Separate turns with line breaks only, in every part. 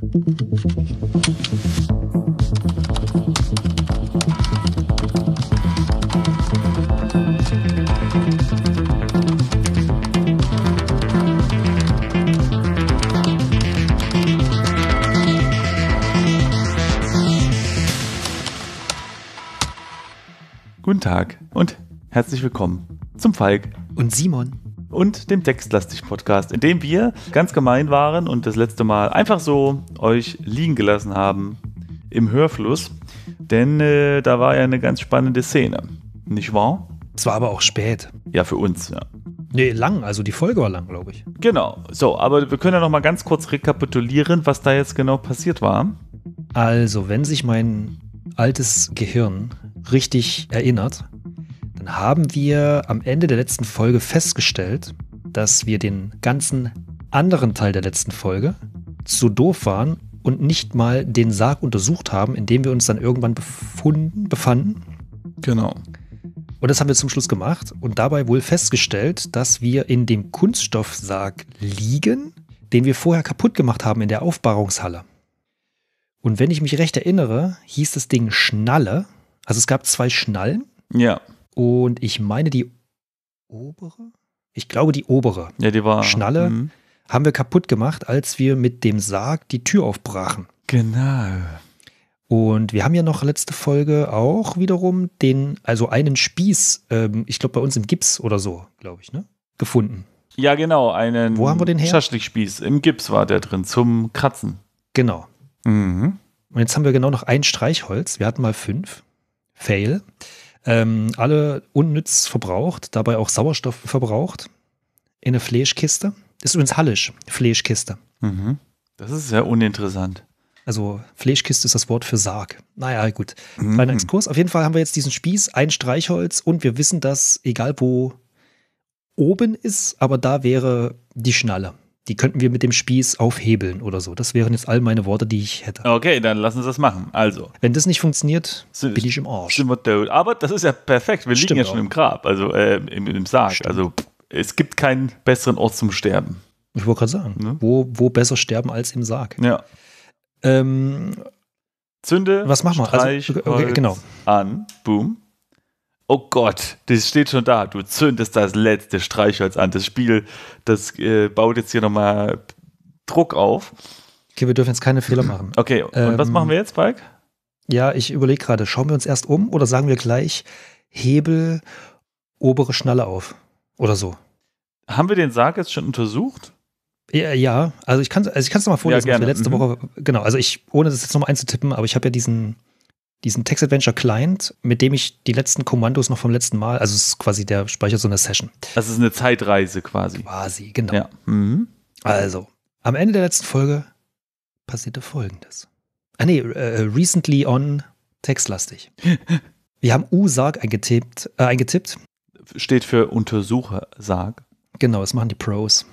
Guten Tag und herzlich willkommen zum Falk und Simon und dem Textlastig-Podcast, in dem wir ganz gemein waren und das letzte Mal einfach so euch liegen gelassen haben im Hörfluss. Denn äh, da war ja eine ganz spannende Szene, nicht wahr? Es war aber auch spät. Ja, für uns, ja. Nee, lang, also die Folge war lang, glaube ich. Genau, so, aber wir können ja nochmal ganz kurz rekapitulieren, was da jetzt genau passiert war.
Also, wenn sich mein altes Gehirn richtig erinnert, dann haben wir am Ende der letzten Folge festgestellt, dass wir den ganzen anderen Teil der letzten Folge zu doof waren und nicht mal den Sarg untersucht haben, in dem wir uns dann irgendwann befunden, befanden. Genau. Und das haben wir zum Schluss gemacht und dabei wohl festgestellt, dass wir in dem Kunststoffsarg liegen, den wir vorher kaputt gemacht haben in der Aufbahrungshalle. Und wenn ich mich recht erinnere, hieß das Ding Schnalle. Also es gab zwei Schnallen. Ja. Und ich meine, die obere? Ich glaube, die obere ja,
die war, Schnalle mh.
haben wir kaputt gemacht, als wir mit dem Sarg die Tür aufbrachen. Genau. Und wir haben ja noch letzte Folge auch wiederum den, also einen Spieß, ähm, ich glaube bei uns im Gips oder so, glaube ich, ne? Gefunden.
Ja, genau, einen Wo haben wir den her? Schaschlikspieß. Im Gips war der drin, zum Kratzen. Genau. Mhm.
Und jetzt haben wir genau noch ein Streichholz. Wir hatten mal fünf. Fail ähm, alle unnütz verbraucht, dabei auch Sauerstoff verbraucht in eine Fleischkiste. ist übrigens Hallisch, Fleischkiste.
Mhm. Das ist sehr uninteressant.
Also Fleischkiste ist das Wort für Sarg. Naja, gut. Mhm. Exkurs. Auf jeden Fall haben wir jetzt diesen Spieß, ein Streichholz und wir wissen, dass egal wo oben ist, aber da wäre die Schnalle die könnten wir mit dem Spieß aufhebeln oder so. Das wären jetzt all meine Worte, die ich hätte.
Okay, dann lass uns das machen. Also.
Wenn das nicht funktioniert, sind, bin ich im Arsch.
Sind wir tot. Aber das ist ja perfekt. Wir liegen ja schon im Grab, also äh, im, im Sarg. Stimmt. Also es gibt keinen besseren Ort zum Sterben.
Ich wollte gerade sagen, ne? wo, wo besser sterben als im Sarg. Ja. Ähm, Zünde, was machen wir? Also, okay, genau.
an, boom oh Gott, das steht schon da. Du zündest das letzte Streichholz an. Das Spiel, das äh, baut jetzt hier nochmal Druck auf. Okay, wir dürfen jetzt
keine Fehler machen. Okay, und ähm, was machen wir jetzt, Falk? Ja, ich überlege gerade, schauen wir uns erst um oder sagen wir gleich, Hebel obere Schnalle auf
oder so. Haben wir den Sarg jetzt schon untersucht? Ja, ja. also ich kann es also nochmal vorlesen, ja, was wir letzte mhm. Woche,
genau, also ich, ohne das jetzt nochmal einzutippen, aber ich habe ja diesen, diesen Text-Adventure-Client, mit dem ich die letzten Kommandos noch vom letzten Mal, also es ist quasi, der Speicher so eine Session.
Das ist eine Zeitreise quasi. Quasi, genau. Ja. Mhm. Also,
am Ende der letzten Folge passierte folgendes. Ah nee, äh, äh recently on textlastig. Wir haben U-Sarg eingetippt, äh, eingetippt. Steht für Untersuchersarg. Genau, das machen die Pros.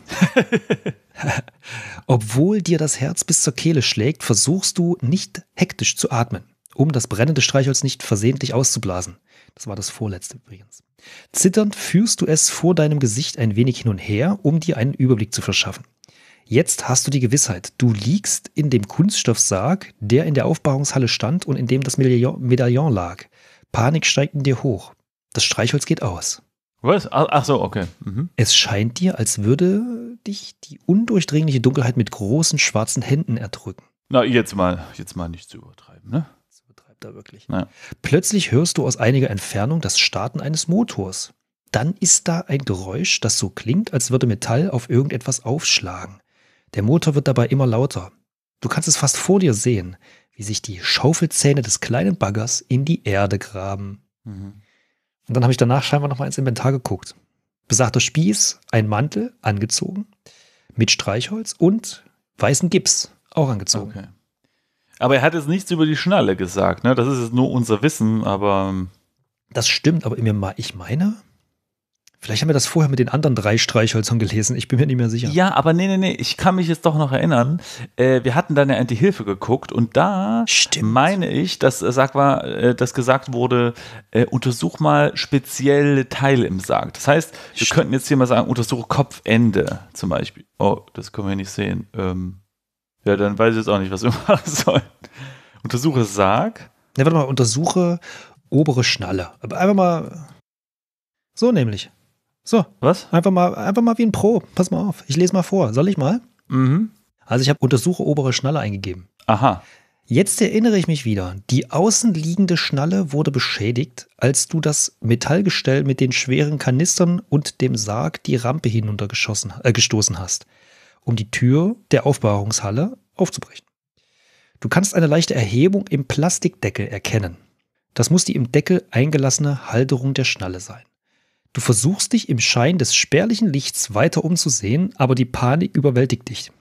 Obwohl dir das Herz bis zur Kehle schlägt, versuchst du nicht hektisch zu atmen um das brennende Streichholz nicht versehentlich auszublasen. Das war das vorletzte übrigens. Zitternd führst du es vor deinem Gesicht ein wenig hin und her, um dir einen Überblick zu verschaffen. Jetzt hast du die Gewissheit, du liegst in dem Kunststoffsarg, der in der Aufbahrungshalle stand und in dem das Medaillon lag. Panik steigt in dir hoch. Das Streichholz geht aus.
Was? Ah, ach so, okay.
Mhm. Es scheint dir, als würde dich die undurchdringliche Dunkelheit mit großen schwarzen Händen erdrücken.
Na, jetzt mal, jetzt mal nicht zu übertreiben, ne? da wirklich.
Ja. Plötzlich hörst du aus einiger Entfernung das Starten eines Motors. Dann ist da ein Geräusch, das so klingt, als würde Metall auf irgendetwas aufschlagen. Der Motor wird dabei immer lauter. Du kannst es fast vor dir sehen, wie sich die Schaufelzähne des kleinen Baggers in die Erde graben. Mhm. Und dann habe ich danach scheinbar nochmal ins Inventar geguckt. Besagter Spieß, ein Mantel, angezogen, mit Streichholz und weißen Gips, auch angezogen.
Okay. Aber er hat jetzt nichts über die Schnalle gesagt, ne? Das ist jetzt nur unser Wissen, aber. Ähm, das stimmt, aber ich meine, Vielleicht haben wir das vorher mit den anderen drei
Streichhölzern
gelesen. Ich bin mir nicht mehr sicher. Ja, aber nee, nee, nee. Ich kann mich jetzt doch noch erinnern. Äh, wir hatten dann ja die Hilfe geguckt und da Stimmt. meine ich, dass, äh, sag mal, äh, dass gesagt wurde, äh, untersuch mal spezielle Teile im Sarg. Das heißt, wir Stimmt. könnten jetzt hier mal sagen, untersuche Kopfende zum Beispiel. Oh, das können wir nicht sehen. Ähm, ja, dann weiß ich jetzt auch nicht, was wir machen sollen. Untersuche Sarg.
Ne, warte mal, untersuche obere Schnalle. Aber einfach mal. So nämlich. So. Was? Einfach mal, einfach mal wie ein Pro. Pass mal auf. Ich lese mal vor. Soll ich mal? Mhm. Also ich habe untersuche obere Schnalle eingegeben. Aha. Jetzt erinnere ich mich wieder. Die außenliegende Schnalle wurde beschädigt, als du das Metallgestell mit den schweren Kanistern und dem Sarg die Rampe hinuntergestoßen äh, hast um die Tür der Aufbewahrungshalle aufzubrechen. Du kannst eine leichte Erhebung im Plastikdeckel erkennen. Das muss die im Deckel eingelassene Halterung der Schnalle sein. Du versuchst dich im Schein des spärlichen Lichts weiter umzusehen, aber die Panik überwältigt dich.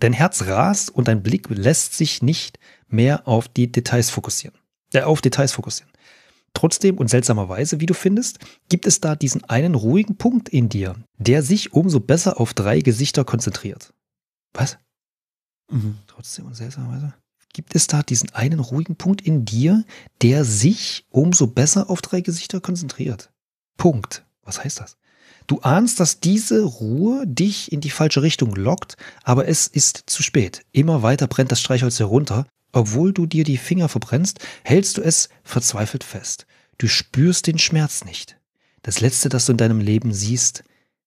Dein Herz rast und dein Blick lässt sich nicht mehr auf die Details fokussieren. Äh, auf Details fokussieren. Trotzdem und seltsamerweise, wie du findest, gibt es da diesen einen ruhigen Punkt in dir, der sich umso besser auf drei Gesichter konzentriert. Was? Mhm. Trotzdem und seltsamerweise. Gibt es da diesen einen ruhigen Punkt in dir, der sich umso besser auf drei Gesichter konzentriert? Punkt. Was heißt das? Du ahnst, dass diese Ruhe dich in die falsche Richtung lockt, aber es ist zu spät. Immer weiter brennt das Streichholz herunter obwohl du dir die Finger verbrennst, hältst du es verzweifelt fest. Du spürst den Schmerz nicht. Das Letzte, das du in deinem Leben siehst,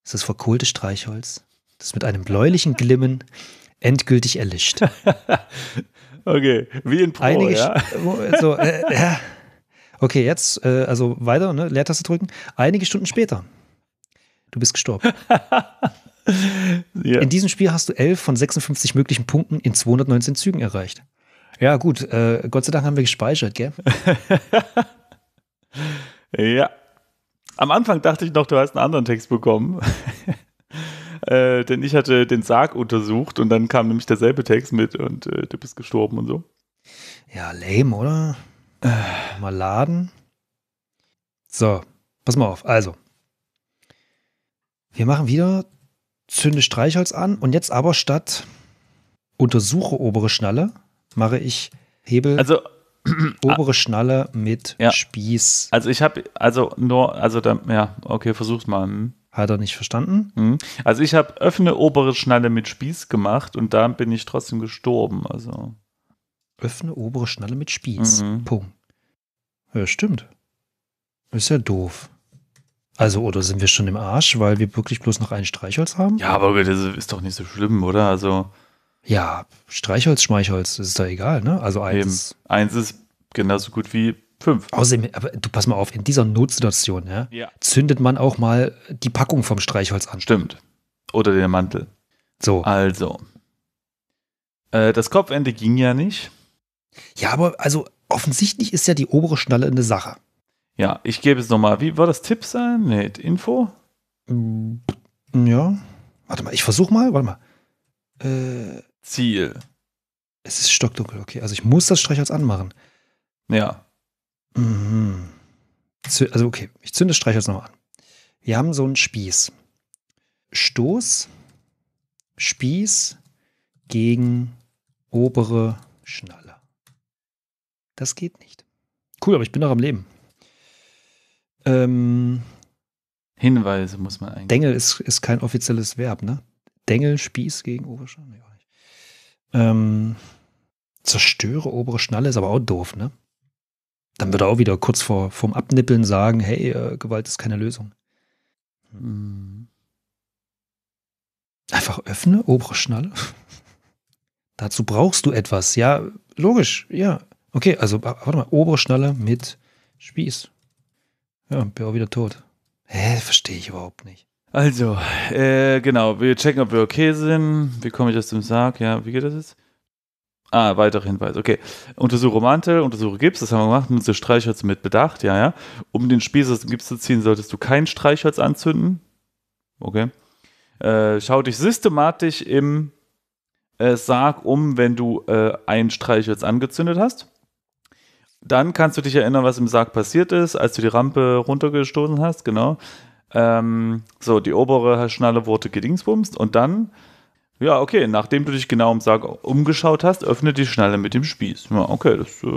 ist das verkohlte Streichholz, das mit einem bläulichen Glimmen endgültig erlischt. okay, wie in Pro, Einige ja. So, äh, äh, ja. Okay, jetzt, äh, also weiter, ne? Leertaste drücken. Einige Stunden später, du bist gestorben. ja. In diesem Spiel hast du 11 von 56 möglichen Punkten in 219 Zügen erreicht. Ja, gut. Äh, Gott sei Dank haben wir gespeichert, gell?
ja. Am Anfang dachte ich noch, du hast einen anderen Text bekommen. äh, denn ich hatte den Sarg untersucht und dann kam nämlich derselbe Text mit und äh, du bist gestorben und so. Ja, lame, oder? Äh. Mal laden.
So, pass mal auf. Also, wir machen wieder zünde Streichholz an und jetzt aber statt untersuche obere Schnalle mache ich Hebel. Also obere Schnalle
mit ja. Spieß. Also ich habe, also nur, also dann ja, okay, versuch's mal. Hm. Hat er nicht verstanden? Hm. Also ich habe öffne obere Schnalle mit Spieß gemacht und da bin ich trotzdem gestorben. Also.
Öffne obere Schnalle mit Spieß. Mhm.
Punkt. Ja, stimmt.
Ist ja doof. Also, oder sind wir schon im Arsch, weil wir wirklich bloß noch ein Streichholz haben?
Ja, aber das ist doch nicht so schlimm, oder? Also.
Ja, Streichholz, Schmeichholz, ist da egal, ne? Also eins.
Eben. Eins ist genauso gut wie
fünf. Außerdem, aber du pass mal auf, in dieser Notsituation, ja, ja. zündet man auch mal die Packung vom Streichholz an.
Stimmt. Oder den Mantel. So. Also. Äh, das Kopfende ging ja nicht.
Ja, aber also offensichtlich ist ja die obere Schnalle eine Sache.
Ja, ich gebe es nochmal. Wie war das Tipp sein? Nee, Info? Mm,
ja. Warte mal, ich versuche mal, warte mal.
Äh, Ziel.
Es ist stockdunkel, okay. Also ich muss das Streichholz anmachen. Ja. Mhm. Also okay, ich zünde das Streichholz nochmal an. Wir haben so einen Spieß. Stoß, Spieß gegen obere Schnalle. Das geht nicht. Cool, aber ich bin noch am Leben. Ähm,
Hinweise
muss man eigentlich. Dengel ist, ist kein offizielles Verb, ne? Dengel, Spieß gegen obere Schnalle. Ja. Ähm, zerstöre obere Schnalle ist aber auch doof, ne? Dann wird er auch wieder kurz vor, vorm Abnippeln sagen, hey, äh, Gewalt ist keine Lösung. Hm. Einfach öffne, obere Schnalle. Dazu brauchst du etwas. Ja, logisch, ja. Okay, also warte mal, obere Schnalle mit Spieß. Ja, bin auch wieder tot. Hä, verstehe ich überhaupt nicht. Also,
äh, genau, wir checken, ob wir okay sind. Wie komme ich aus dem Sarg? Ja, wie geht das jetzt? Ah, weiterer Hinweis, okay. Untersuche Mantel, untersuche Gips, das haben wir gemacht, nutze Streichholz mit Bedacht, ja, ja. Um den Spieß aus dem Gips zu ziehen, solltest du kein Streichholz anzünden. Okay. Äh, schau dich systematisch im äh, Sarg um, wenn du äh, ein Streichholz angezündet hast. Dann kannst du dich erinnern, was im Sarg passiert ist, als du die Rampe runtergestoßen hast, genau. Ähm, so, die obere Schnalle wurde gedingsbumst und dann, ja, okay, nachdem du dich genau um Sarg umgeschaut hast, öffne die Schnalle mit dem Spieß. Ja, okay, das, äh,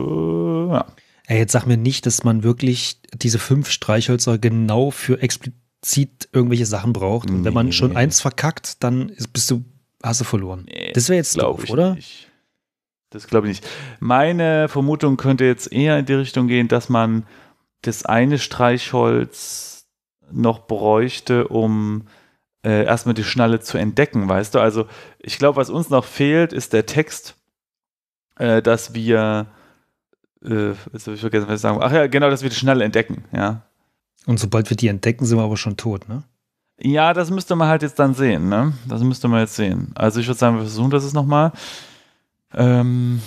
ja. Ey, jetzt sag mir nicht, dass man wirklich diese fünf Streichhölzer genau für explizit irgendwelche Sachen braucht. Und nee. wenn man schon eins verkackt, dann bist du, hast du verloren. Nee,
das wäre jetzt doof, oder? Nicht. Das glaube ich nicht. Meine Vermutung könnte jetzt eher in die Richtung gehen, dass man das eine Streichholz noch bräuchte, um äh, erstmal die Schnalle zu entdecken, weißt du? Also ich glaube, was uns noch fehlt, ist der Text, äh, dass wir, äh, jetzt habe ich vergessen, was ich sagen ach ja, genau, dass wir die Schnalle entdecken, ja.
Und sobald wir die entdecken, sind wir aber schon tot, ne?
Ja, das müsste man halt jetzt dann sehen, ne? Das müsste man jetzt sehen. Also ich würde sagen, wir versuchen das jetzt nochmal. Ähm,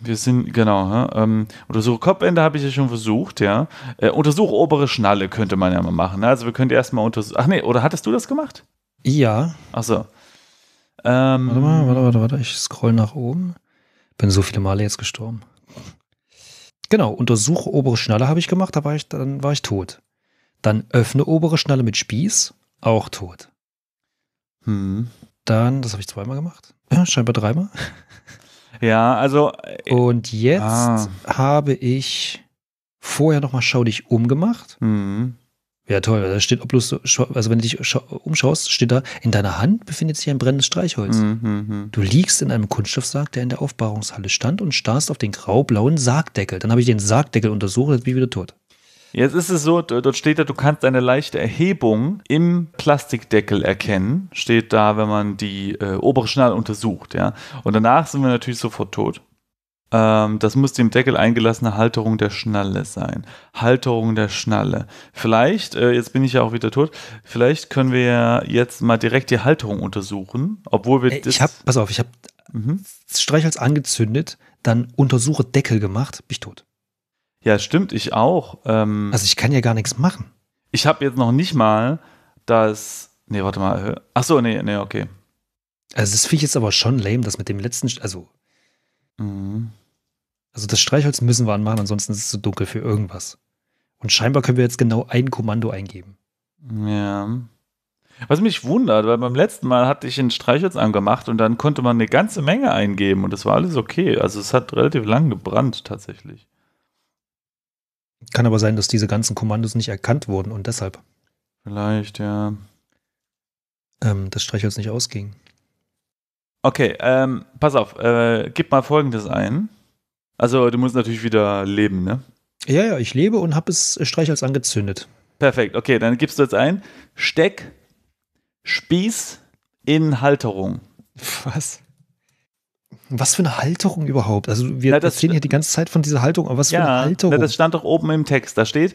wir sind, genau. Ähm, untersuche Kopfende habe ich ja schon versucht, ja. Äh, untersuche obere Schnalle könnte man ja mal machen. Ne? Also wir könnten erstmal untersuchen. Ach nee, oder hattest du das gemacht? Ja. Ach so.
Ähm, warte mal, warte, warte, warte. Ich scroll nach oben. Bin so viele Male jetzt gestorben. Genau, untersuche obere Schnalle habe ich gemacht, da war ich, dann war ich tot. Dann öffne obere Schnalle mit Spieß, auch tot. Hm. Dann, das habe ich zweimal gemacht. Ja, scheinbar dreimal.
Ja, also.
Äh, und jetzt ah. habe ich vorher nochmal Schau dich umgemacht. Mhm. Ja, toll. Da steht, ob bloß, also wenn du dich umschaust, steht da, in deiner Hand befindet sich ein brennendes Streichholz.
Mhm, mhm,
du liegst in einem Kunststoffsarg, der in der Aufbahrungshalle stand und starrst auf den grau-blauen Sargdeckel. Dann habe ich den Sargdeckel untersucht, jetzt bin ich wieder tot.
Jetzt ist es so, dort steht da, du kannst eine leichte Erhebung im Plastikdeckel erkennen, steht da, wenn man die äh, obere Schnalle untersucht, ja. Und danach sind wir natürlich sofort tot. Ähm, das muss die im Deckel eingelassene Halterung der Schnalle sein. Halterung der Schnalle. Vielleicht, äh, jetzt bin ich ja auch wieder tot, vielleicht können wir jetzt mal direkt die Halterung untersuchen, obwohl wir. Äh, ich hab, pass auf, ich hab
mhm. Streichholz angezündet, dann untersuche Deckel gemacht, bin ich tot.
Ja, stimmt, ich auch. Ähm, also ich kann ja
gar nichts machen.
Ich habe jetzt noch nicht mal das. Nee, warte mal. Ach so, nee, nee, okay.
Also das finde ich jetzt aber schon lame, das mit dem letzten. Also. Mhm. Also das Streichholz müssen wir anmachen, ansonsten ist es zu dunkel für irgendwas. Und scheinbar können wir jetzt genau ein Kommando eingeben.
Ja. Was mich wundert, weil beim letzten Mal hatte ich ein Streichholz angemacht und dann konnte man eine ganze Menge eingeben und das war alles okay. Also es hat relativ lang gebrannt tatsächlich.
Kann aber sein, dass diese ganzen Kommandos nicht erkannt wurden und deshalb.
Vielleicht, ja.
Ähm, das Streichholz nicht ausging.
Okay, ähm, pass auf, äh, gib mal folgendes ein. Also du musst natürlich wieder leben, ne?
Ja, ja, ich lebe und habe es äh, Streichholz angezündet.
Perfekt, okay, dann gibst du jetzt ein. Steck Spieß in Halterung. Was? Was für eine Halterung überhaupt? Also wir na, das, erzählen hier die ganze Zeit von dieser Haltung, aber was ja, für eine Halterung? Na, das stand doch oben im Text. Da steht,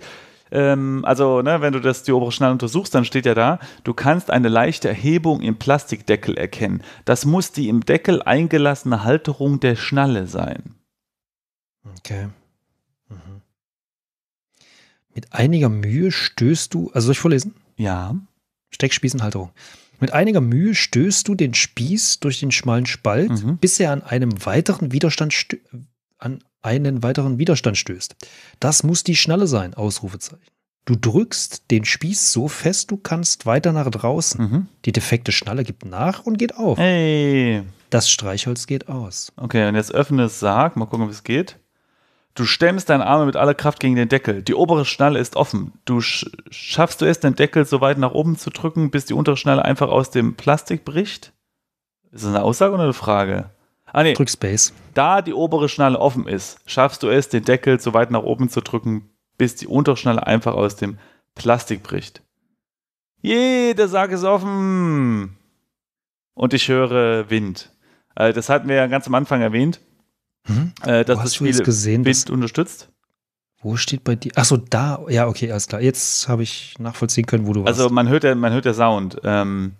ähm, also ne, wenn du das die obere Schnalle untersuchst, dann steht ja da, du kannst eine leichte Erhebung im Plastikdeckel erkennen. Das muss die im Deckel eingelassene Halterung der Schnalle sein.
Okay. Mhm. Mit einiger Mühe stößt du, also soll ich vorlesen? Ja. Steckspießenhalterung. Mit einiger Mühe stößt du den Spieß durch den schmalen Spalt, mhm. bis er an einem weiteren Widerstand an einen weiteren Widerstand stößt. Das muss die Schnalle sein, Ausrufezeichen. Du drückst den Spieß so fest du kannst weiter nach draußen. Mhm. Die defekte Schnalle gibt nach und geht auf. Hey. Das Streichholz geht aus.
Okay, und jetzt öffne das Sarg. Mal gucken, ob es geht. Du stemmst deine Arme mit aller Kraft gegen den Deckel. Die obere Schnalle ist offen. Du sch schaffst du es, den Deckel so weit nach oben zu drücken, bis die untere Schnalle einfach aus dem Plastik bricht? Ist das eine Aussage oder eine Frage? Ah, nee. Drück Space. Da die obere Schnalle offen ist, schaffst du es, den Deckel so weit nach oben zu drücken, bis die Unterschnalle einfach aus dem Plastik bricht. Je, der Sarg ist offen. Und ich höre Wind. Äh, das hatten wir ja ganz am Anfang erwähnt. Hm? Äh, dass das Spiel gesehen,
Bist unterstützt. Wo steht bei dir? Achso, da. Ja, okay, alles klar. Jetzt habe ich nachvollziehen können, wo du also warst.
Also man hört ja, man hört der Sound ähm,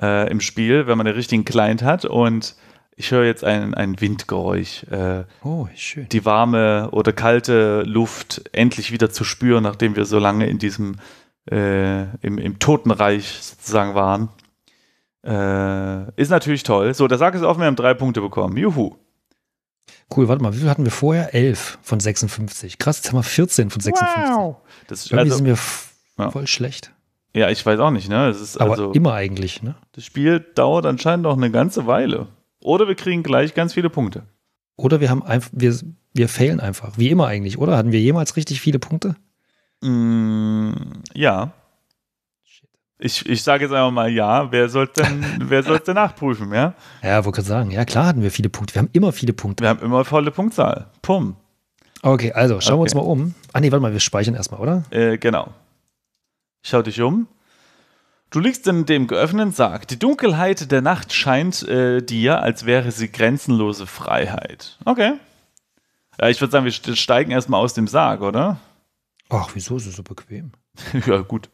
äh, im Spiel, wenn man den richtigen Client hat. Und ich höre jetzt ein, ein Windgeräusch. Äh, oh, schön. Die warme oder kalte Luft endlich wieder zu spüren, nachdem wir so lange in diesem äh, im, im Totenreich sozusagen waren. Äh, ist natürlich toll. So, der Sack ist offen, wir haben drei Punkte bekommen. Juhu.
Cool, warte mal, wie viel hatten wir vorher? 11 von 56. Krass, jetzt haben wir 14 von 56.
Wow. Das ist, Irgendwie also, sind wir
ja. voll schlecht.
Ja, ich weiß auch nicht, ne? Es ist Aber also, immer eigentlich, ne? Das Spiel dauert anscheinend auch eine ganze Weile. Oder wir kriegen gleich ganz viele Punkte.
Oder wir haben einfach, wir, wir failen einfach, wie immer eigentlich, oder? Hatten wir jemals richtig viele Punkte?
Mm, ja, ich, ich sage jetzt einfach mal ja, wer sollte wer sollte nachprüfen, ja?
Ja, wollte gerade sagen, ja klar hatten wir viele Punkte, wir haben immer viele Punkte. Wir haben immer volle Punktzahl. Pum. Okay, also schauen okay. wir uns mal um. Ah nee, warte mal, wir speichern erstmal, oder?
Äh, genau. Schau dich um. Du liegst in dem geöffneten Sarg. Die Dunkelheit der Nacht scheint äh, dir, als wäre sie grenzenlose Freiheit. Okay. Ja, ich würde sagen, wir steigen erstmal aus dem Sarg, oder? Ach, wieso ist es so bequem? ja, gut.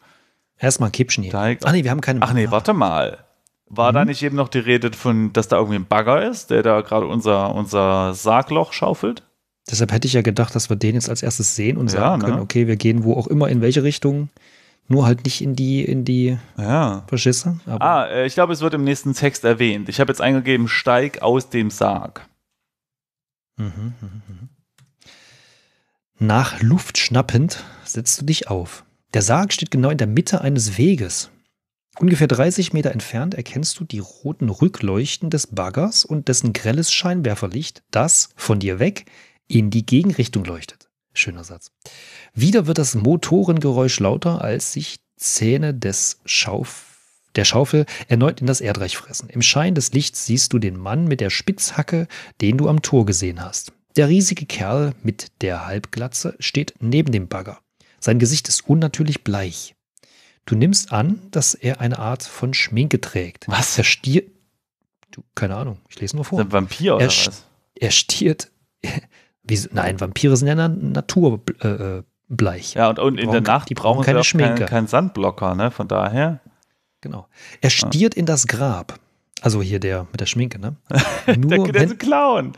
Erstmal Kippchen hier. Teig. Ach nee, wir haben keine. Ach nee, warte mal. War mhm. da nicht eben noch die Rede von, dass da irgendwie ein Bagger ist, der da gerade unser, unser Sargloch schaufelt?
Deshalb hätte ich ja gedacht, dass wir den jetzt als erstes sehen und sagen ja, ne? können, okay, wir gehen wo auch immer, in welche Richtung, nur halt nicht in die, in die ja. Verschisse. ah,
äh, ich glaube, es wird im nächsten Text erwähnt. Ich habe jetzt eingegeben, steig aus dem Sarg.
Mhm, mh, mh. Nach Luft schnappend setzt du dich auf. Der Sarg steht genau in der Mitte eines Weges. Ungefähr 30 Meter entfernt erkennst du die roten Rückleuchten des Baggers und dessen grelles Scheinwerferlicht, das von dir weg in die Gegenrichtung leuchtet. Schöner Satz. Wieder wird das Motorengeräusch lauter, als sich Zähne des Schauf der Schaufel erneut in das Erdreich fressen. Im Schein des Lichts siehst du den Mann mit der Spitzhacke, den du am Tor gesehen hast. Der riesige Kerl mit der Halbglatze steht neben dem Bagger. Sein Gesicht ist unnatürlich bleich. Du nimmst an, dass er eine Art von Schminke trägt. Was? Er stiert. Du, keine Ahnung, ich lese nur vor. Ist ein Vampir oder er was? Er stiert. Wie, nein, Vampire sind ja naturbleich. Äh, äh ja, und, und in brauchen, der Nacht die brauchen keine Schminke. Kein, kein
Sandblocker, ne? Von daher. Genau.
Er stiert ja. in das Grab. Also hier der mit der Schminke, ne?
Nur der, der wenn, Clown.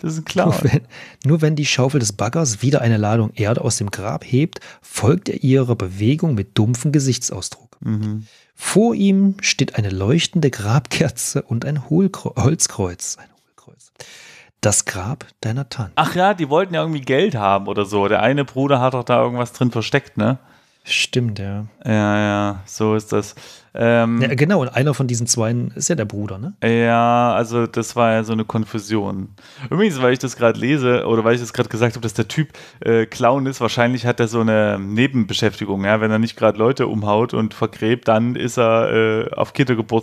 Das ist klar. Nur wenn,
nur wenn, die Schaufel des Baggers wieder eine Ladung Erde aus dem Grab hebt, folgt er ihrer Bewegung mit dumpfem Gesichtsausdruck. Mhm. Vor ihm steht eine leuchtende Grabkerze und ein Hohlkreuz, Holzkreuz. Ein Hohlkreuz. Das Grab deiner Tante.
Ach ja, die wollten ja irgendwie Geld haben oder so. Der eine Bruder hat doch da irgendwas drin versteckt,
ne? Stimmt,
ja. Ja, ja, so ist das. Ähm, ja, genau, und einer
von diesen Zweien ist ja der Bruder, ne?
Ja, also das war ja so eine Konfusion. Übrigens, weil ich das gerade lese oder weil ich das gerade gesagt habe, dass der Typ äh, Clown ist, wahrscheinlich hat er so eine Nebenbeschäftigung. Ja? Wenn er nicht gerade Leute umhaut und vergräbt, dann ist er äh, auf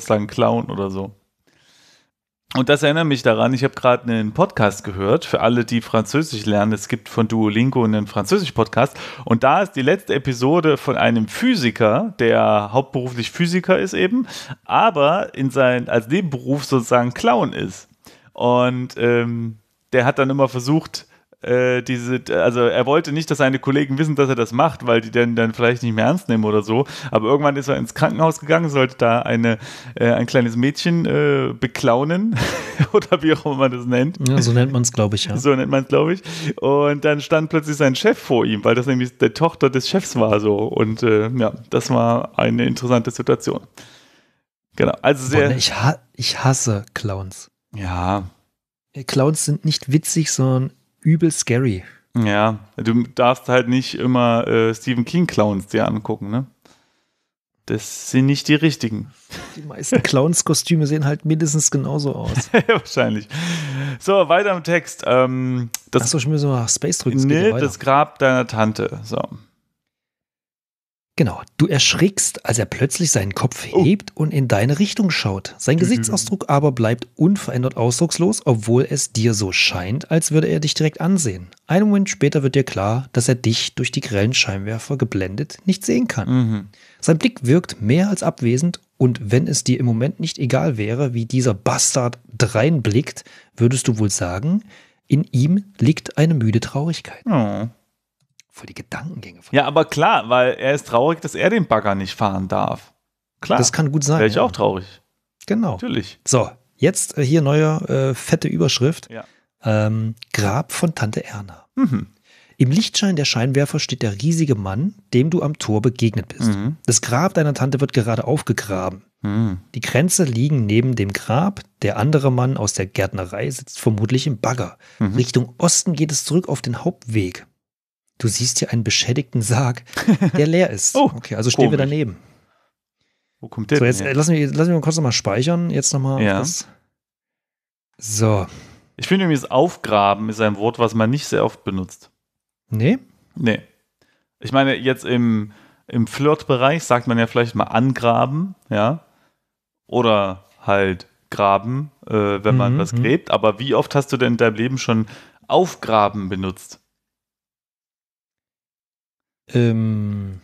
ein Clown oder so. Und das erinnert mich daran, ich habe gerade einen Podcast gehört, für alle, die Französisch lernen. Es gibt von Duolingo einen Französisch-Podcast. Und da ist die letzte Episode von einem Physiker, der hauptberuflich Physiker ist eben, aber in sein, als Nebenberuf sozusagen Clown ist. Und ähm, der hat dann immer versucht, äh, diese, also er wollte nicht, dass seine Kollegen wissen, dass er das macht, weil die dann, dann vielleicht nicht mehr ernst nehmen oder so. Aber irgendwann ist er ins Krankenhaus gegangen, sollte da eine, äh, ein kleines Mädchen äh, beklaunen oder wie auch immer man das nennt.
Ja, so nennt man es,
glaube ich, ja. So nennt man es, glaube ich. Und dann stand plötzlich sein Chef vor ihm, weil das nämlich der Tochter des Chefs war so. Und äh, ja, das war eine interessante Situation. Genau, also sehr. Ne, ich,
ha ich hasse Clowns. Ja, äh, Clowns sind nicht witzig, sondern übel scary.
Ja, du darfst halt nicht immer äh, Stephen King Clowns dir angucken, ne? Das sind nicht die richtigen. Die meisten
Clowns-Kostüme sehen halt mindestens genauso aus.
Wahrscheinlich. So, weiter im Text. Ähm, Achso, ich muss noch Space drücken. Nee, das Grab deiner Tante. So.
Genau, du erschrickst, als er plötzlich seinen Kopf oh. hebt oh. und in deine Richtung schaut. Sein mhm. Gesichtsausdruck aber bleibt unverändert ausdruckslos, obwohl es dir so scheint, als würde er dich direkt ansehen. Einen Moment später wird dir klar, dass er dich durch die grellen Scheinwerfer geblendet nicht sehen kann. Mhm. Sein Blick wirkt mehr als abwesend und wenn es dir im Moment nicht egal wäre, wie dieser Bastard dreinblickt, würdest du wohl sagen, in ihm liegt eine müde Traurigkeit. Oh
voll die Gedankengänge. ja, aber klar, weil er ist traurig, dass er den Bagger nicht fahren darf.
Klar. Das kann gut sein. Wäre ich ja. auch
traurig. Genau. Natürlich.
So, jetzt äh, hier neue äh, fette Überschrift. Ja. Ähm, Grab von Tante Erna. Mhm. Im Lichtschein der Scheinwerfer steht der riesige Mann, dem du am Tor begegnet bist. Mhm. Das Grab deiner Tante wird gerade aufgegraben. Mhm. Die Grenze liegen neben dem Grab. Der andere Mann aus der Gärtnerei sitzt vermutlich im Bagger. Mhm. Richtung Osten geht es zurück auf den Hauptweg du siehst hier einen beschädigten Sarg, der leer ist. oh, okay, also stehen komisch. wir daneben.
Wo kommt der so, jetzt, denn? Her? Äh, lass
mich, lass mich mal kurz nochmal speichern. Jetzt nochmal. Ja.
So. Ich finde übrigens, aufgraben ist ein Wort, was man nicht sehr oft benutzt. Nee? Nee. Ich meine, jetzt im, im Flirtbereich sagt man ja vielleicht mal angraben, ja. Oder halt graben, äh, wenn man mhm, was mhm. gräbt. Aber wie oft hast du denn in deinem Leben schon aufgraben benutzt? Ähm,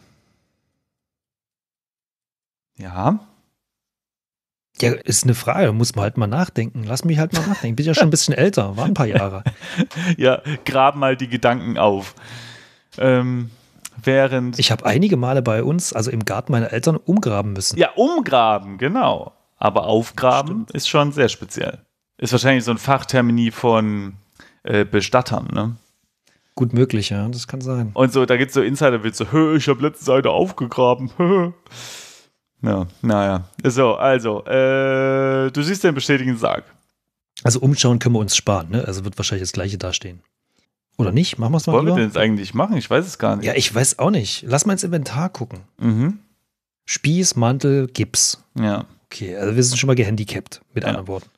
ja.
Ja, ist eine Frage, muss man halt mal nachdenken. Lass mich halt mal nachdenken. Bin ja schon ein bisschen älter, war ein paar Jahre.
ja, grab mal die Gedanken auf. Ähm, während. Ich habe einige Male bei uns, also im Garten meiner Eltern, umgraben müssen. Ja, umgraben, genau. Aber aufgraben Stimmt. ist schon sehr speziell. Ist wahrscheinlich so ein Fachtermini von äh, Bestattern, ne? Gut möglich, ja, das kann sein. Und so, da gibt es so Insider-Witze. Ich habe letzte Seite aufgegraben. ja, naja. So, also, äh, du siehst den bestätigten Sarg.
Also, umschauen können wir uns sparen, ne? Also wird wahrscheinlich das Gleiche dastehen. Oder nicht? Machen wir es mal Wollen lieber? wir denn jetzt
eigentlich machen? Ich weiß es gar nicht. Ja, ich weiß auch nicht.
Lass mal ins Inventar gucken. Mhm. Spieß, Mantel, Gips. Ja.
Okay, also wir sind schon
mal gehandicapt, mit ja. anderen
Worten.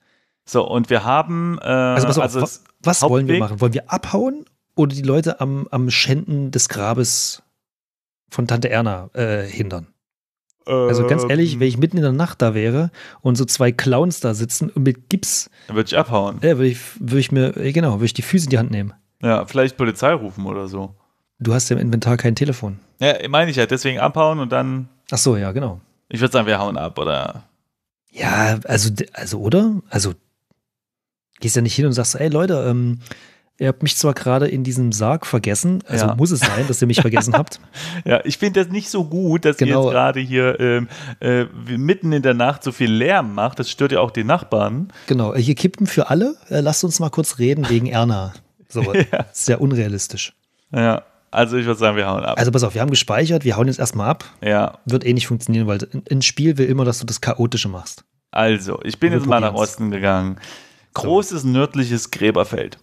So, und wir haben. Äh, also, pass auf, also was, was wollen wir machen?
Wollen wir abhauen oder die Leute am, am Schänden des Grabes von Tante Erna äh, hindern.
Also ganz ähm. ehrlich,
wenn ich mitten in der Nacht da wäre und so zwei Clowns da sitzen und mit Gips. Dann
würde ich abhauen.
Ja, äh, würde ich, würd ich mir, äh, genau, würde ich die Füße in die Hand nehmen.
Ja, vielleicht Polizei rufen oder so.
Du hast ja im Inventar kein Telefon.
Ja, meine ich ja, deswegen abhauen und dann.
Ach so, ja, genau.
Ich würde sagen, wir hauen ab, oder?
Ja, also, also, oder? Also, gehst ja nicht hin und sagst, ey Leute, ähm, Ihr habt mich zwar gerade in diesem Sarg vergessen, also ja. muss es sein, dass ihr mich vergessen habt.
ja, ich finde das nicht so gut, dass genau. ihr jetzt gerade hier ähm, äh, mitten in der Nacht so viel Lärm macht. Das stört ja auch die Nachbarn.
Genau, äh, hier kippen für alle. Äh, lasst uns mal kurz reden wegen Erna. So, ja. sehr unrealistisch.
Ja. Also ich würde sagen, wir hauen ab. Also pass auf,
wir haben gespeichert, wir hauen jetzt erstmal ab. Ja. Wird eh nicht funktionieren, weil ein Spiel will immer, dass du das Chaotische machst.
Also, ich bin jetzt mal nach Osten gegangen. Großes so. nördliches Gräberfeld.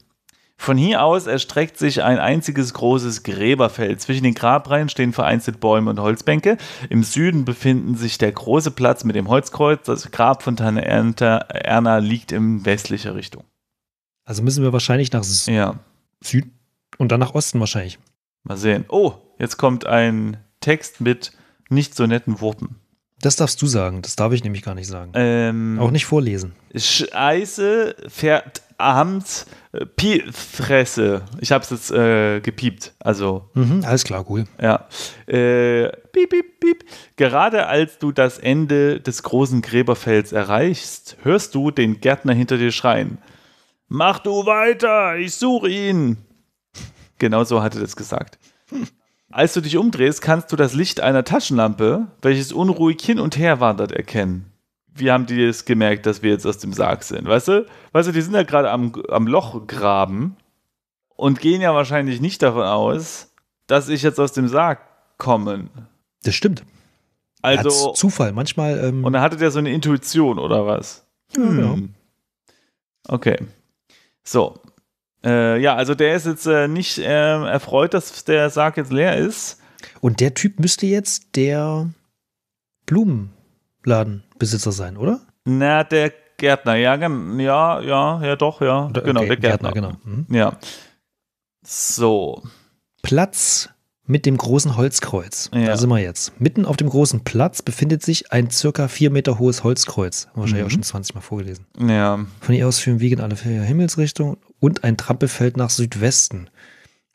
Von hier aus erstreckt sich ein einziges großes Gräberfeld. Zwischen den Grabreihen stehen vereinzelt Bäume und Holzbänke. Im Süden befinden sich der große Platz mit dem Holzkreuz. Das Grab von Tante Erna liegt in westlicher Richtung.
Also müssen wir wahrscheinlich nach ja. Süden und dann nach Osten wahrscheinlich.
Mal sehen. Oh, jetzt kommt ein Text mit nicht so netten Worten. Das darfst du sagen, das darf ich nämlich gar nicht sagen. Ähm, Auch nicht vorlesen. Scheiße fährt abends äh, Piepfresse. Ich habe es jetzt äh, gepiept. Also. Mhm, alles klar, cool. Ja. Äh, piep, piep, piep. Gerade als du das Ende des großen Gräberfelds erreichst, hörst du den Gärtner hinter dir schreien. Mach du weiter, ich suche ihn. Genau so hatte das gesagt. Hm. Als du dich umdrehst, kannst du das Licht einer Taschenlampe, welches unruhig hin und her wandert, erkennen wie haben die es gemerkt, dass wir jetzt aus dem Sarg sind, weißt du? Weißt du, die sind ja gerade am, am Loch graben und gehen ja wahrscheinlich nicht davon aus, dass ich jetzt aus dem Sarg komme. Das stimmt. Also ja, Zufall, manchmal. Ähm und dann hatte der so eine Intuition oder was? Genau. Hm. Ja. Okay. So. Äh, ja, also der ist jetzt äh, nicht äh, erfreut, dass der Sarg jetzt leer ist.
Und der Typ müsste jetzt der Blumenladen Besitzer sein, oder?
Na, der Gärtner, ja, ja, ja, ja, doch, ja. Oder, genau, okay, der Gärtner. Gärtner genau. Mhm. Ja. So.
Platz mit dem großen Holzkreuz. Ja. Da sind wir jetzt. Mitten auf dem großen Platz befindet sich ein circa vier Meter hohes Holzkreuz. Wahrscheinlich mhm. auch schon 20 Mal vorgelesen. Ja. Von hier aus führen Wege alle vier Himmelsrichtungen und ein Trampelfeld nach Südwesten.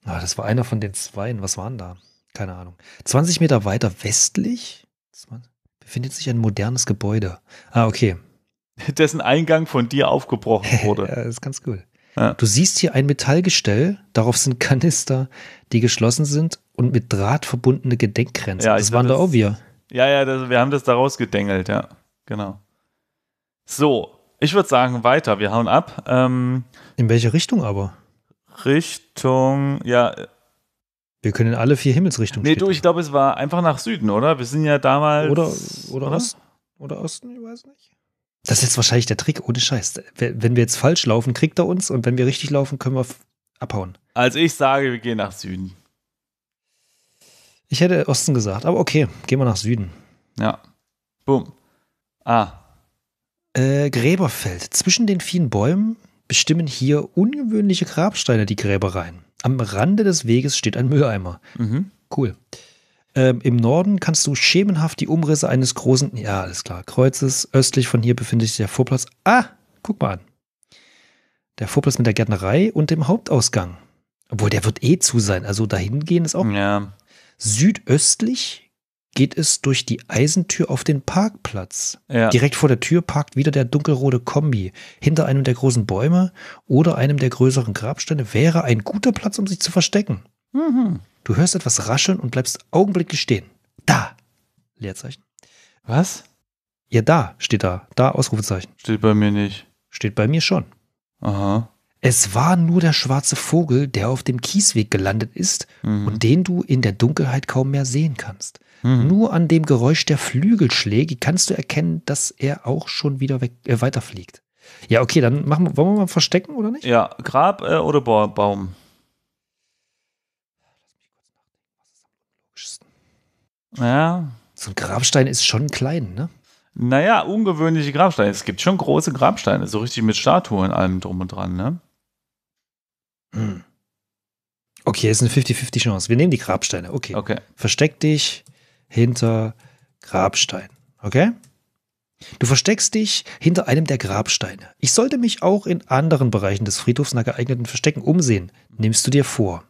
Ah, das war einer von den zweien. Was waren da? Keine Ahnung. 20 Meter weiter westlich? 20 befindet sich ein modernes Gebäude. Ah, okay.
Dessen Eingang von dir aufgebrochen wurde. ja, das ist ganz cool.
Ja. Du siehst hier ein Metallgestell, darauf sind Kanister, die geschlossen sind und mit Draht verbundene Gedenkgrenzen. Ja, das waren da auch wir.
Ja, ja, das, wir haben das da gedengelt, ja. Genau. So, ich würde sagen, weiter. Wir hauen ab. Ähm,
In welche Richtung
aber? Richtung, ja, wir können in alle vier Himmelsrichtungen Nee, du, ich glaube, es war einfach nach Süden, oder? Wir sind ja damals. Oder, oder, oder? Osten?
Oder Osten, ich weiß nicht. Das ist jetzt wahrscheinlich der Trick, ohne Scheiß. Wenn wir jetzt falsch laufen, kriegt er uns und wenn wir richtig laufen, können wir abhauen.
Also ich sage, wir gehen nach Süden.
Ich hätte Osten gesagt, aber okay, gehen wir nach Süden. Ja.
Boom. Ah.
Äh, Gräberfeld. Zwischen den vielen Bäumen bestimmen hier ungewöhnliche Grabsteine die Gräbereien. Am Rande des Weges steht ein Mülleimer. Mhm. Cool. Ähm, Im Norden kannst du schemenhaft die Umrisse eines großen, ja, alles klar, Kreuzes. Östlich von hier befindet sich der Vorplatz. Ah, guck mal an. Der Vorplatz mit der Gärtnerei und dem Hauptausgang. Obwohl, der wird eh zu sein. Also dahin gehen ist auch. Ja. Südöstlich geht es durch die Eisentür auf den Parkplatz. Ja. Direkt vor der Tür parkt wieder der dunkelrote Kombi. Hinter einem der großen Bäume oder einem der größeren Grabsteine wäre ein guter Platz, um sich zu verstecken. Mhm. Du hörst etwas rascheln und bleibst augenblicklich stehen. Da! Leerzeichen. Was? Ja, da steht da. Da, Ausrufezeichen. Steht bei mir nicht. Steht bei mir schon. Aha. Es war nur der schwarze Vogel, der auf dem Kiesweg gelandet ist mhm. und den du in der Dunkelheit kaum mehr sehen kannst. Mhm. Nur an dem Geräusch der Flügelschläge kannst du erkennen, dass er auch schon wieder weg, äh, weiterfliegt. Ja, okay, dann machen, wollen wir mal verstecken, oder
nicht? Ja, Grab äh, oder ba Baum. Ja. So ein Grabstein ist schon klein, ne? Naja, ungewöhnliche Grabsteine. Es gibt schon große Grabsteine, so richtig mit Statuen und allem drum und dran, ne? Hm. Okay, ist eine 50-50 Chance. Wir nehmen die Grabsteine. Okay. okay. Versteck
dich hinter Grabstein. Okay? Du versteckst dich hinter einem der Grabsteine. Ich sollte mich auch in anderen Bereichen des Friedhofs nach geeigneten Verstecken umsehen. Nimmst du dir vor.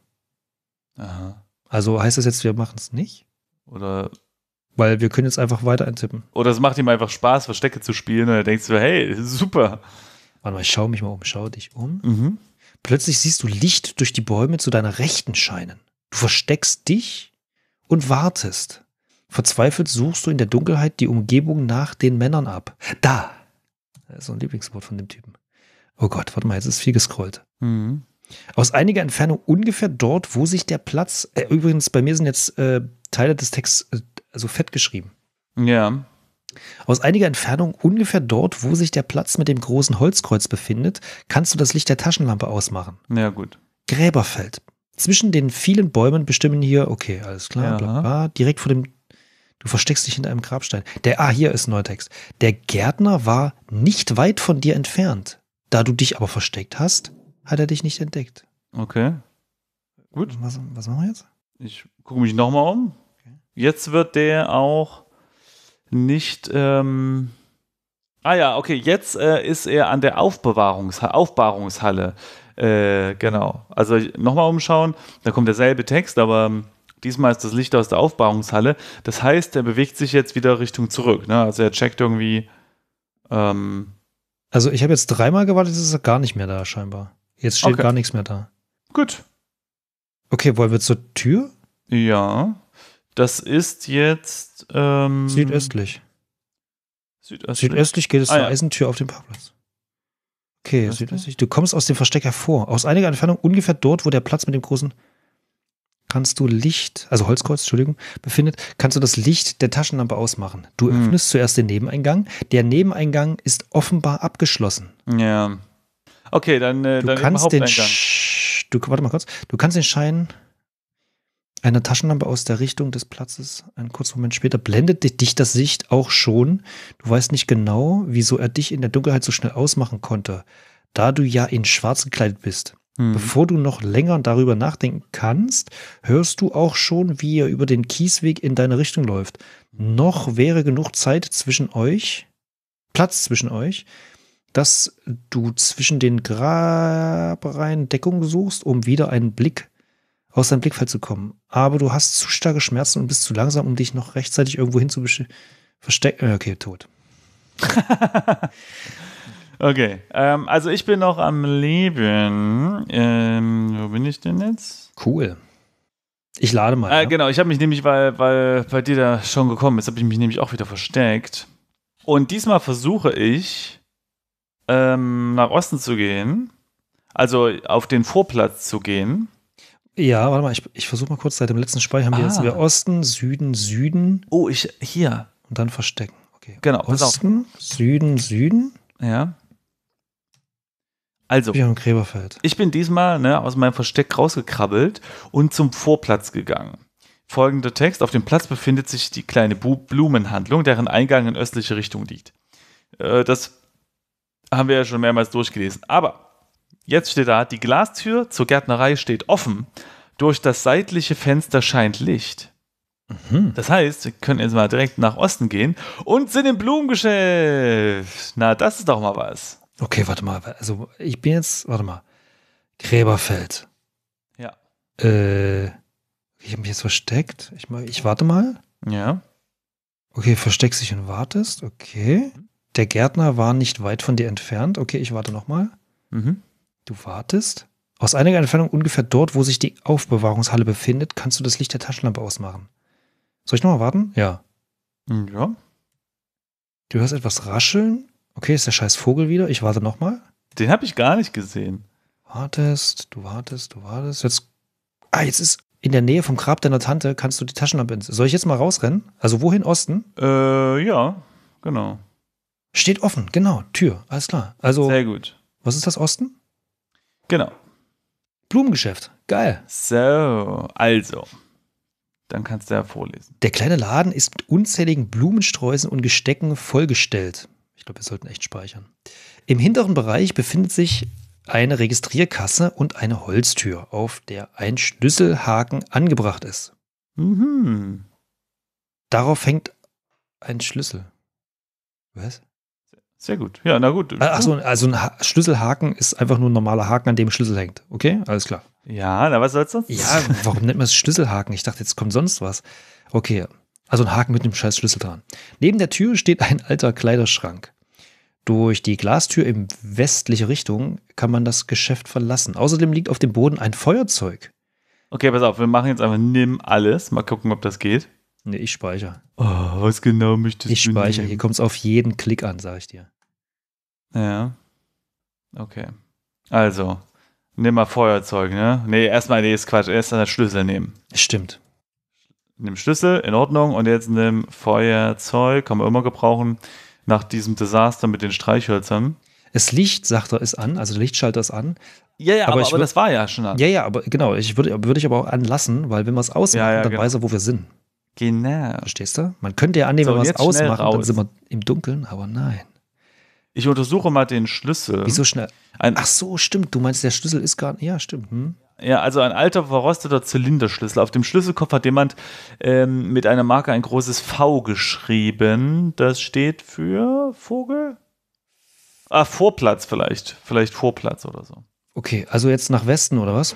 Aha. Also heißt das jetzt, wir machen es nicht? Oder. Weil wir können jetzt einfach weiter eintippen.
Oder es macht ihm einfach Spaß, Verstecke zu spielen. Und er denkst du, hey, super. Warte mal, ich
schaue mich mal um. Schau dich um. Mhm. Plötzlich siehst du Licht durch die Bäume zu deiner Rechten scheinen. Du versteckst dich und wartest. Verzweifelt suchst du in der Dunkelheit die Umgebung nach den Männern ab. Da! Das ist so ein Lieblingswort von dem Typen. Oh Gott, warte mal, jetzt ist viel gescrollt. Mhm. Aus einiger Entfernung ungefähr dort, wo sich der Platz. Äh, übrigens, bei mir sind jetzt äh, Teile des Texts äh, so fett geschrieben. Ja. Aus einiger Entfernung, ungefähr dort, wo sich der Platz mit dem großen Holzkreuz befindet, kannst du das Licht der Taschenlampe ausmachen. Ja, gut. Gräberfeld. Zwischen den vielen Bäumen bestimmen hier, okay, alles klar, ja. bla, bla, direkt vor dem Du versteckst dich hinter einem Grabstein. Der, ah, hier ist ein neuer Text. Der Gärtner war nicht weit von dir entfernt. Da du dich aber versteckt hast, hat er dich nicht entdeckt.
Okay. Gut. Was, was machen wir jetzt? Ich gucke mich nochmal um. Jetzt wird der auch nicht. Ähm ah ja, okay. Jetzt äh, ist er an der Aufbewahrungs Aufbahrungshalle. Äh, genau. Also nochmal umschauen. Da kommt derselbe Text, aber ähm, Diesmal ist das Licht aus der Aufbauungshalle. Das heißt, er bewegt sich jetzt wieder Richtung zurück. Ne? Also er checkt irgendwie. Ähm
also ich habe jetzt dreimal gewartet, ist er gar nicht mehr da scheinbar. Jetzt steht okay. gar nichts mehr da.
Gut. Okay, wollen wir zur Tür? Ja. Das ist jetzt ähm südöstlich. Südöstlich. Südöstlich geht es ah, zur ja.
Eisentür auf den Parkplatz. Okay, südöstlich. Du kommst aus dem Versteck hervor. Aus einiger Entfernung, ungefähr dort, wo der Platz mit dem großen kannst du Licht, also Holzkreuz, Entschuldigung, befindet, kannst du das Licht der Taschenlampe ausmachen. Du hm. öffnest zuerst den Nebeneingang. Der Nebeneingang ist offenbar abgeschlossen.
Ja. Okay, dann, äh, du dann kannst den du,
warte mal kurz. Du kannst den Schein einer Taschenlampe aus der Richtung des Platzes einen kurzen Moment später blendet dich das Sicht auch schon. Du weißt nicht genau, wieso er dich in der Dunkelheit so schnell ausmachen konnte, da du ja in schwarz gekleidet bist. Mhm. Bevor du noch länger darüber nachdenken kannst, hörst du auch schon, wie er über den Kiesweg in deine Richtung läuft. Noch wäre genug Zeit zwischen euch, Platz zwischen euch, dass du zwischen den Grabreihen Deckung suchst, um wieder einen Blick aus deinem Blickfeld zu kommen. Aber du hast zu starke Schmerzen und bist zu langsam, um dich noch rechtzeitig irgendwo hin zu verstecken. Äh, okay, tot.
Okay, ähm, also ich bin noch am Leben. Ähm, wo bin ich denn jetzt? Cool. Ich lade mal. Äh, ja. Genau, ich habe mich nämlich, weil, weil bei dir da schon gekommen ist, habe ich mich nämlich auch wieder versteckt. Und diesmal versuche ich, ähm, nach Osten zu gehen. Also auf den Vorplatz zu gehen.
Ja, warte mal, ich, ich versuche mal kurz, seit dem letzten Speicher haben ah. wir jetzt ah. wieder Osten, Süden,
Süden. Oh, ich, hier.
Und dann verstecken.
Okay. Genau, Osten, Süden, Süden. Ja. Also, Björn Gräberfeld. ich bin diesmal ne, aus meinem Versteck rausgekrabbelt und zum Vorplatz gegangen. Folgender Text: Auf dem Platz befindet sich die kleine Bu Blumenhandlung, deren Eingang in östliche Richtung liegt. Äh, das haben wir ja schon mehrmals durchgelesen. Aber jetzt steht da: Die Glastür zur Gärtnerei steht offen. Durch das seitliche Fenster scheint Licht. Mhm. Das heißt, wir können jetzt mal direkt nach Osten gehen und sind im Blumengeschäft. Na, das ist doch mal was.
Okay, warte mal. Also ich bin jetzt, warte mal. Gräberfeld. Ja. Äh, ich habe mich jetzt versteckt. Ich, ich warte mal. Ja. Okay, versteckst dich und wartest. Okay. Der Gärtner war nicht weit von dir entfernt. Okay, ich warte nochmal. Mhm. Du wartest. Aus einiger Entfernung, ungefähr dort, wo sich die Aufbewahrungshalle befindet, kannst du das Licht der Taschenlampe ausmachen. Soll ich nochmal warten? Ja. Ja. Du hörst etwas rascheln Okay, ist der scheiß Vogel wieder? Ich warte nochmal.
Den habe ich gar nicht gesehen.
Wartest, du wartest, du wartest. Jetzt. Ah, jetzt ist in der Nähe vom Grab deiner Tante, kannst du die Taschenlampe ins. Soll ich jetzt mal rausrennen? Also wohin? Osten? Äh, ja, genau. Steht offen, genau.
Tür, alles klar. Also. Sehr gut. Was ist das Osten? Genau. Blumengeschäft. Geil. So, also. Dann kannst du ja vorlesen.
Der kleine Laden ist mit unzähligen Blumensträußen und Gestecken vollgestellt glaube, wir sollten echt speichern. Im hinteren Bereich befindet sich eine Registrierkasse und eine Holztür, auf der ein Schlüsselhaken angebracht ist.
Mhm.
Darauf hängt ein Schlüssel.
Was? Sehr gut. Ja, na gut. Ah, Achso, also ein
ha Schlüsselhaken ist einfach nur ein normaler Haken, an dem ein Schlüssel hängt. Okay, alles klar. Ja, na was soll's sonst? Ja, warum nennt man es Schlüsselhaken? Ich dachte, jetzt kommt sonst was. Okay, also ein Haken mit einem scheiß Schlüssel dran. Neben der Tür steht ein alter Kleiderschrank. Durch die Glastür in westliche Richtung kann man das Geschäft verlassen. Außerdem liegt auf dem Boden
ein Feuerzeug. Okay, pass auf, wir machen jetzt einfach nimm alles. Mal gucken, ob das geht. Nee, ich speichere. Oh,
was genau möchtest ich du? Ich speichere. Hier kommt es auf jeden Klick an,
sag ich dir. Ja. Okay. Also, nimm mal Feuerzeug, ne? Nee, erstmal, nee, ist Quatsch. Erstmal den Schlüssel nehmen. Stimmt. Nimm Schlüssel, in Ordnung. Und jetzt nimm Feuerzeug, kann man immer gebrauchen nach diesem Desaster mit den Streichhölzern. Das Licht, sagt er, ist an, also der Lichtschalter ist an. Ja, ja, aber, aber, aber das war ja schon
an. Ja, ja, aber genau, ich würde würd ich aber auch anlassen, weil wenn wir es ausmachen, ja, ja, dann genau. weiß er, wo wir sind. Genau. Verstehst du? Man könnte ja annehmen, so, wenn wir es ausmachen, dann sind wir im Dunkeln, aber nein.
Ich untersuche mal den Schlüssel.
Wieso schnell? Ein Ach so, stimmt. Du meinst, der Schlüssel ist gar nicht. Ja, stimmt. Hm?
Ja, also ein alter verrosteter Zylinderschlüssel. Auf dem Schlüsselkopf hat jemand ähm, mit einer Marke ein großes V geschrieben. Das steht für Vogel? Ah, Vorplatz vielleicht. Vielleicht Vorplatz oder so.
Okay, also jetzt nach Westen oder was?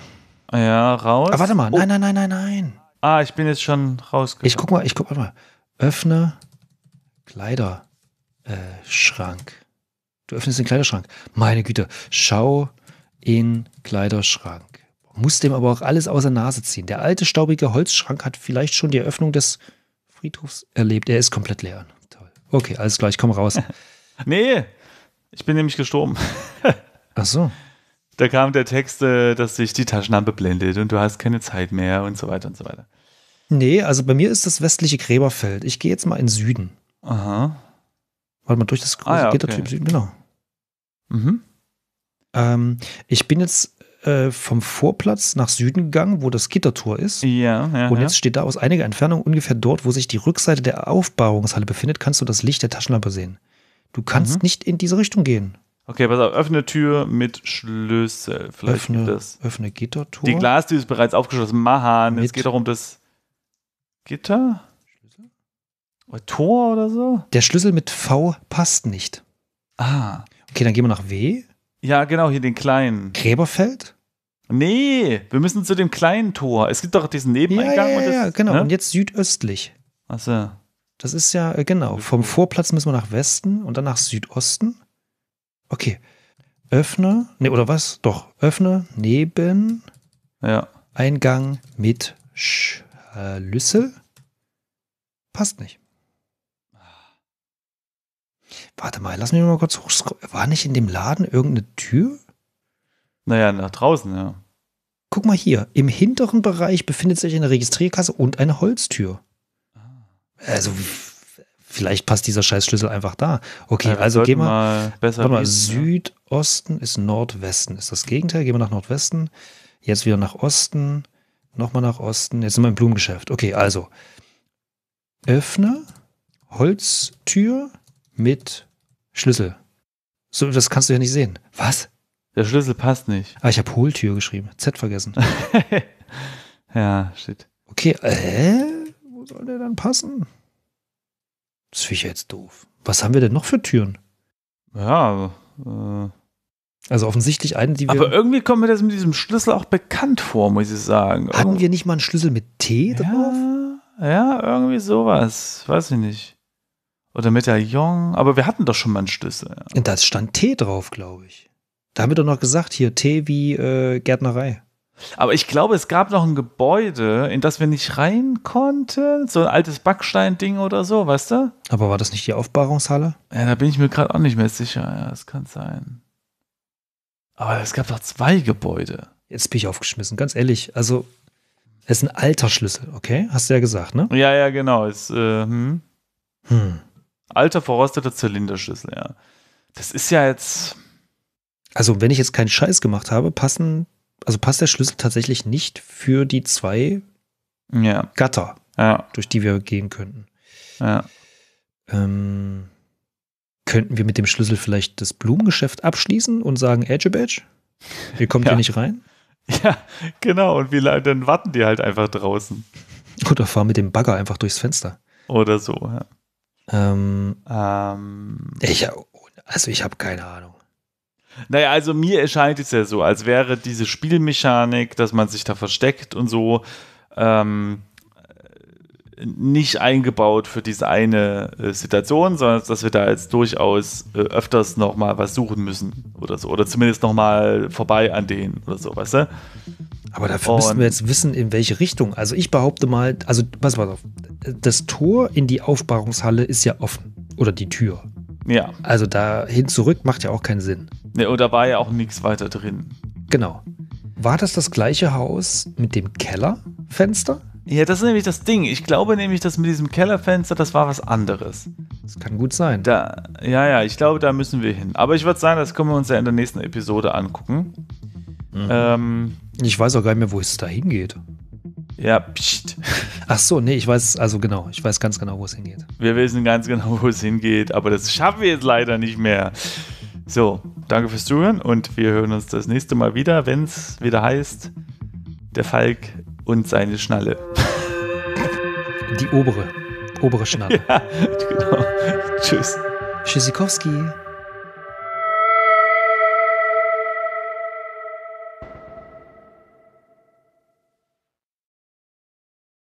Ja, raus. Ah, warte mal. Oh. Nein,
oh. nein, nein, nein, nein.
Ah, ich bin jetzt schon rausgegangen.
Ich guck mal, ich guck mal. Öffne
Kleiderschrank. Äh,
du öffnest den Kleiderschrank. Meine Güte. Schau in Kleiderschrank musste ihm aber auch alles aus der Nase ziehen. Der alte staubige Holzschrank hat vielleicht schon die Eröffnung des Friedhofs erlebt. Er ist komplett leer. Toll. Okay, alles gleich, komm raus.
nee, ich bin nämlich gestorben.
Ach so.
Da kam der Text, äh, dass sich die Taschenlampe blendet und du hast keine Zeit mehr und so weiter und so weiter.
Nee, also bei mir ist das westliche Gräberfeld. Ich gehe jetzt mal in Süden. Aha. Warte mal, durch das große ah, ja, okay. Süden, genau. Mhm. Ähm, ich bin jetzt äh, vom Vorplatz nach Süden gegangen, wo das Gittertor ist. Ja, ja. Und jetzt ja. steht da aus einiger Entfernung ungefähr dort, wo sich die Rückseite der Aufbauungshalle befindet, kannst du das Licht der Taschenlampe sehen. Du kannst mhm. nicht in diese Richtung gehen.
Okay, pass auf, öffne Tür mit Schlüssel. Vielleicht öffne, das. öffne Gittertor. Die Glastür ist bereits aufgeschlossen. Mahan, mit es geht darum, das Gitter? Schlüssel? Oder Tor oder
so? Der Schlüssel mit V passt nicht.
Ah. Okay, dann gehen wir nach W. Ja, genau, hier den kleinen. Gräberfeld? Nee, wir müssen zu dem kleinen Tor. Es gibt doch diesen Nebeneingang. Ja, ja, ja, ja das, genau. Ne? Und jetzt südöstlich.
Achso. Das ist ja, äh, genau. Vom Vorplatz müssen wir nach Westen und dann nach Südosten. Okay. Öffne. Nee, oder was? Doch, Öffne. neben, ja. Eingang mit Schlüssel. Äh, Passt nicht. Warte mal, lass mich mal kurz hochscrollen. War nicht in dem Laden irgendeine Tür?
Naja, nach draußen, ja.
Guck mal hier, im hinteren Bereich befindet sich eine Registrierkasse und eine Holztür. Ah. Also, vielleicht passt dieser Scheißschlüssel einfach da. Okay, ja, also gehen wir mal, besser warte mal Südosten ist Nordwesten, ist das Gegenteil. Gehen wir nach Nordwesten, jetzt wieder nach Osten, nochmal nach Osten, jetzt sind wir im Blumengeschäft. Okay, also öffne Holztür, mit Schlüssel. So, das kannst du ja nicht sehen. Was? Der Schlüssel passt nicht. Ah, ich habe Hohltür geschrieben. Z vergessen. ja, shit. Okay, äh, wo soll der dann passen? Das finde ich jetzt doof. Was haben wir denn noch für Türen?
Ja, äh. Also offensichtlich eine, die wir. Aber irgendwie kommt mir das mit diesem Schlüssel auch bekannt vor, muss ich sagen. Haben oh. wir nicht mal einen Schlüssel mit T drauf? Ja, ja irgendwie sowas. Weiß ich nicht. Oder Medaillon, aber wir hatten doch schon mal einen Schlüssel.
Ja. Da stand T drauf, glaube ich. Da haben wir doch noch gesagt, hier T wie äh, Gärtnerei.
Aber ich glaube, es gab noch ein Gebäude, in das wir nicht rein konnten. So ein altes Backsteinding oder so, weißt du? Aber war das nicht die Aufbahrungshalle? Ja, da bin ich mir gerade auch nicht mehr sicher. Ja, das kann sein. Aber es gab doch zwei Gebäude. Jetzt bin ich
aufgeschmissen, ganz ehrlich. Also, es ist ein alter Schlüssel, okay? Hast du ja gesagt, ne?
Ja, ja, genau. Es, äh, hm. Hm. Alter, verrosteter Zylinderschlüssel, ja. Das ist ja jetzt.
Also, wenn ich jetzt keinen Scheiß gemacht habe, passen, also passt der Schlüssel tatsächlich nicht für die zwei ja. Gatter, ja. durch die wir gehen könnten. Ja. Ähm, könnten wir mit dem Schlüssel vielleicht das Blumengeschäft abschließen und sagen, Edge Badge? Ihr kommt ja. hier nicht rein?
Ja, genau. Und wir, dann warten die halt einfach draußen.
Oder fahren mit dem Bagger einfach durchs Fenster.
Oder so, ja. Ähm, ähm, ich, also ich habe keine Ahnung. Naja, also mir erscheint es ja so, als wäre diese Spielmechanik, dass man sich da versteckt und so, ähm, nicht eingebaut für diese eine äh, Situation, sondern dass wir da jetzt durchaus äh, öfters nochmal was suchen müssen oder so. Oder zumindest nochmal vorbei an denen oder so, weißt du? Aber dafür und müssen wir jetzt
wissen, in welche Richtung. Also ich behaupte mal, also pass mal auf, das Tor in die Aufbahrungshalle ist ja offen. Oder die Tür. Ja. Also dahin zurück
macht ja auch keinen Sinn. Ja, oder war ja auch nichts weiter drin. Genau. War das das gleiche Haus mit dem Kellerfenster? Ja, das ist nämlich das Ding. Ich glaube nämlich, dass mit diesem Kellerfenster, das war was anderes. Das kann gut sein. Da, ja, ja, ich glaube, da müssen wir hin. Aber ich würde sagen, das können wir uns ja in der nächsten Episode angucken. Mhm. Ähm, ich weiß
auch gar nicht mehr, wo es da hingeht.
Ja, pst.
Ach so, nee, ich weiß, also genau, ich weiß ganz genau, wo es hingeht.
Wir wissen ganz genau, wo es hingeht, aber das schaffen wir jetzt leider nicht mehr. So, danke fürs Zuhören und wir hören uns das nächste Mal wieder, wenn es wieder heißt, der Falk und seine Schnalle. Die obere, obere Schnalle. Ja, genau. Tschüss. Tschüssikowski.